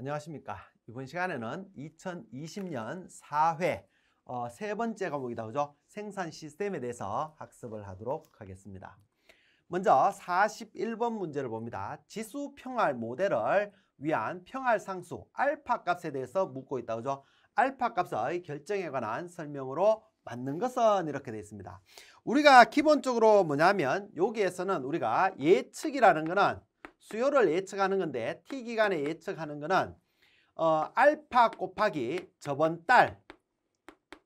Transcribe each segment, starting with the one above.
안녕하십니까. 이번 시간에는 2020년 4회 어, 세 번째 과목이다. 그죠? 생산 시스템에 대해서 학습을 하도록 하겠습니다. 먼저 41번 문제를 봅니다. 지수 평알 모델을 위한 평알 상수 알파 값에 대해서 묻고 있다. 그죠? 알파 값의 결정에 관한 설명으로 맞는 것은 이렇게 되어 있습니다. 우리가 기본적으로 뭐냐면 여기에서는 우리가 예측이라는 거는 수요를 예측하는 건데 T 기간에 예측하는 거는 어, 알파 곱하기 저번 달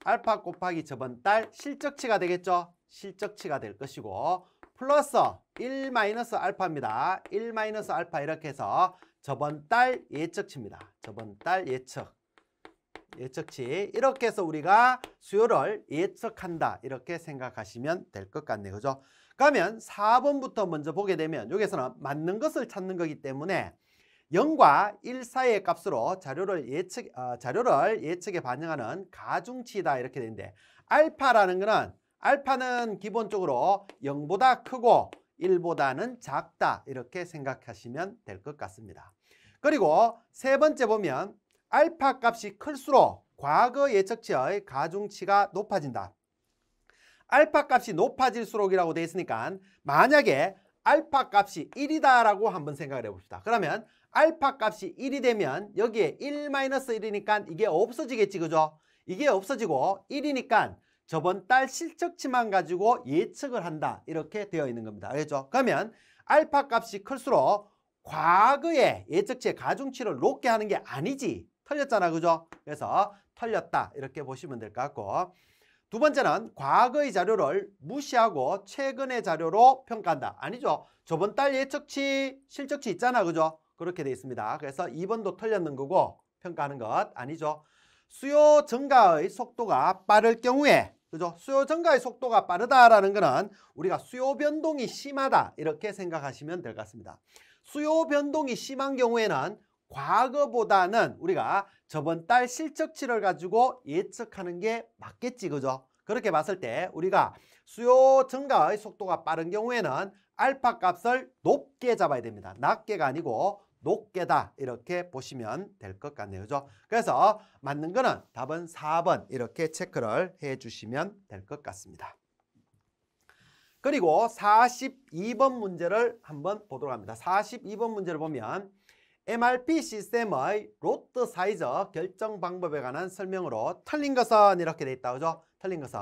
알파 곱하기 저번 달 실적치가 되겠죠? 실적치가 될 것이고 플러스 1 마이너스 알파입니다. 1 마이너스 알파 이렇게 해서 저번 달 예측치입니다. 저번 달 예측 예측치 이렇게 해서 우리가 수요를 예측한다 이렇게 생각하시면 될 것 같네요 그죠? 그러면 4번부터 먼저 보게 되면 여기서는 맞는 것을 찾는 거기 때문에 0과 1 사이의 값으로 자료를 예측 어, 자료를 예측에 반영하는 가중치다 이렇게 되는데 알파라는 거는 알파는 기본적으로 0보다 크고 1보다는 작다 이렇게 생각하시면 될 것 같습니다. 그리고 세 번째 보면 알파 값이 클수록 과거 예측치의 가중치가 높아진다. 알파 값이 높아질수록이라고 되어 있으니까 만약에 알파 값이 1이다라고 한번 생각을 해봅시다. 그러면 알파 값이 1이 되면 여기에 1-1이니까 이게 없어지겠지 그죠? 이게 없어지고 1이니까 저번 달 실적치만 가지고 예측을 한다 이렇게 되어 있는 겁니다. 알겠죠? 그러면 알파 값이 클수록 과거의 예측치의 가중치를 높게 하는 게 아니지 털렸잖아. 그죠? 그래서 털렸다. 이렇게 보시면 될 것 같고 두 번째는 과거의 자료를 무시하고 최근의 자료로 평가한다. 아니죠. 저번 달 예측치, 실적치 있잖아. 그죠? 그렇게 돼 있습니다. 그래서 2번도 털렸는 거고 평가하는 것 아니죠. 수요 증가의 속도가 빠를 경우에 그죠? 수요 증가의 속도가 빠르다라는 거는 우리가 수요 변동이 심하다 이렇게 생각하시면 될 것 같습니다. 수요 변동이 심한 경우에는 과거보다는 우리가 저번 달 실적치를 가지고 예측하는 게 맞겠지 그죠? 그렇게 봤을 때 우리가 수요 증가의 속도가 빠른 경우에는 알파 값을 높게 잡아야 됩니다. 낮게가 아니고 높게다 이렇게 보시면 될 것 같네요. 그죠? 그래서 맞는 거는 답은 4번 이렇게 체크를 해 주시면 될 것 같습니다. 그리고 42번 문제를 한번 보도록 합니다. 42번 문제를 보면 MRP 시스템의 로트 사이즈 결정 방법에 관한 설명으로 틀린 것은 이렇게 돼 있다. 그죠? 틀린 것은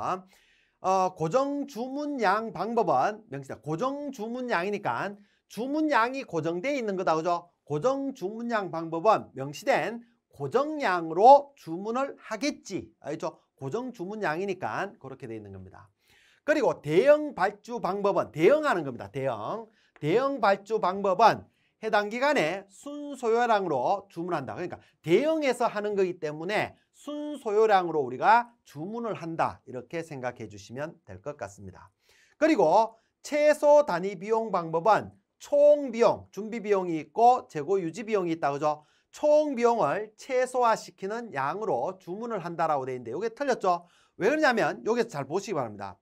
어, 고정 주문량 방법은 명시다. 고정 주문량이니까 주문량이 고정되어 있는 거다. 그죠? 고정 주문량 방법은 명시된 고정량으로 주문을 하겠지. 알죠? 고정 주문량이니까 그렇게 돼 있는 겁니다. 그리고 대형 발주 방법은 대응하는 겁니다. 대형대형 발주 방법은 해당 기간에 순소요량으로 주문한다. 그러니까 대형에서 하는 거기 때문에 순소요량으로 우리가 주문을 한다. 이렇게 생각해 주시면 될 것 같습니다. 그리고 최소 단위 비용 방법은 총 비용, 준비 비용이 있고 재고 유지 비용이 있다. 그죠? 총 비용을 최소화시키는 양으로 주문을 한다라고 돼 있는데 이게 틀렸죠? 왜 그러냐면 여기서 잘 보시기 바랍니다.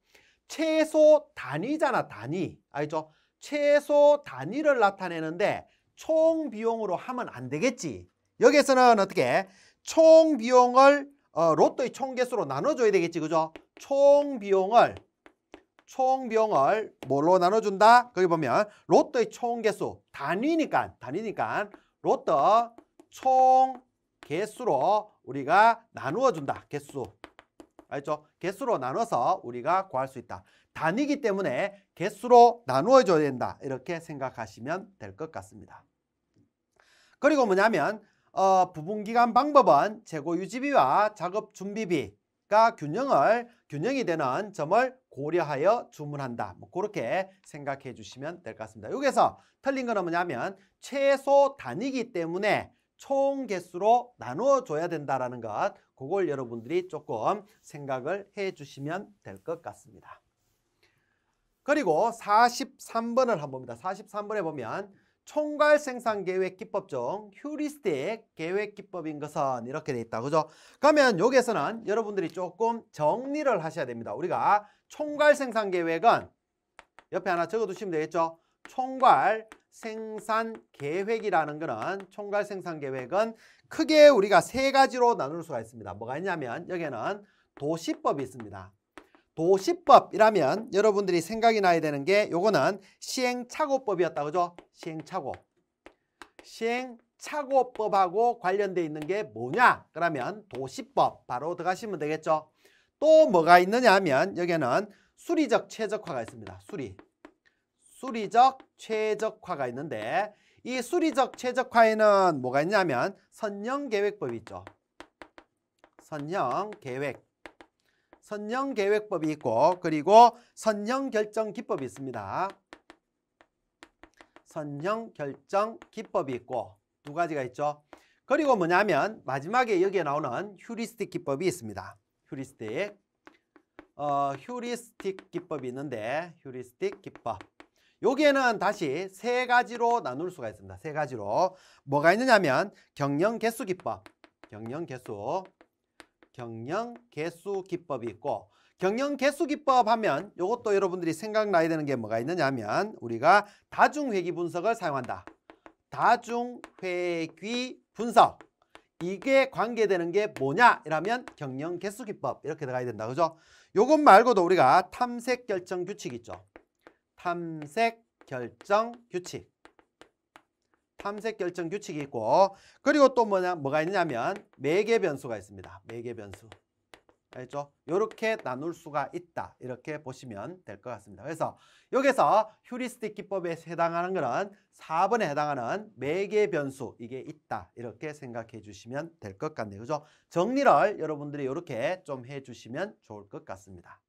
최소 단위잖아, 단위. 알죠? 최소 단위를 나타내는데 총 비용으로 하면 안 되겠지. 여기에서는 어떻게 총 비용을 어, 로또의 총 개수로 나눠줘야 되겠지, 그죠? 총 비용을 총 비용을 뭘로 나눠준다? 거기 보면 로또의 총 개수 단위니까 단위니까 로또 총 개수로 우리가 나누어준다. 개수 알죠? 개수로 나눠서 우리가 구할 수 있다. 단위기 때문에 개수로 나누어줘야 된다. 이렇게 생각하시면 될 것 같습니다. 그리고 뭐냐면 어, 부분기간 방법은 재고 유지비와 작업 준비비가 균형을 균형이 되는 점을 고려하여 주문한다. 뭐 그렇게 생각해 주시면 될 것 같습니다. 여기서 틀린 거는 뭐냐면 최소 단위기 때문에 총 개수로 나눠줘야 된다라는 것 그걸 여러분들이 조금 생각을 해주시면 될 것 같습니다. 그리고 43번을 한번 봅니다. 43번에 보면 총괄 생산 계획 기법 중 휴리스틱 계획 기법인 것은 이렇게 돼 있다. 그죠? 그러면 여기에서는 여러분들이 조금 정리를 하셔야 됩니다. 우리가 총괄 생산 계획은 옆에 하나 적어 두시면 되겠죠? 총괄 생산 계획이라는 거는 총괄 생산 계획은 크게 우리가 세 가지로 나눌 수가 있습니다. 뭐가 있냐면 여기에는 도시법이 있습니다. 도시법이라면 여러분들이 생각이 나야 되는 게 요거는 시행착오법이었다 그죠? 시행착오. 시행착오법하고 관련돼 있는 게 뭐냐? 그러면 도시법 바로 들어가시면 되겠죠. 또 뭐가 있느냐 하면 여기에는 수리적 최적화가 있습니다. 수리. 수리적 최적화가 있는데 이 수리적 최적화에는 뭐가 있냐면 선형계획법이 있죠. 선형계획. 선형계획법이 있고 그리고 선형결정기법이 있습니다. 선형결정기법이 있고 두 가지가 있죠. 그리고 뭐냐면 마지막에 여기에 나오는 휴리스틱 기법이 있습니다. 휴리스틱. 어, 휴리스틱 기법이 있는데 휴리스틱 기법. 여기에는 다시 세 가지로 나눌 수가 있습니다. 세 가지로. 뭐가 있느냐면 경영 개수 기법, 경영 개수, 경영 개수 기법이 있고 경영 개수 기법 하면 이것도 여러분들이 생각나야 되는 게 뭐가 있느냐면 우리가 다중회귀 분석을 사용한다. 다중회귀 분석. 이게 관계되는 게 뭐냐? 이라면 경영 개수 기법 이렇게 들어가야 된다. 그죠? 요것 말고도 우리가 탐색 결정 규칙 있죠. 탐색 결정 규칙. 탐색 결정 규칙이 있고 그리고 또 뭐냐 뭐가 있냐면 매개 변수가 있습니다. 매개 변수. 알죠? 이렇게 나눌 수가 있다. 이렇게 보시면 될 것 같습니다. 그래서 여기서 휴리스틱 기법에 해당하는 것은 4번에 해당하는 매개 변수 이게 있다. 이렇게 생각해 주시면 될 것 같네요. 그죠? 정리를 여러분들이 이렇게 좀 해 주시면 좋을 것 같습니다.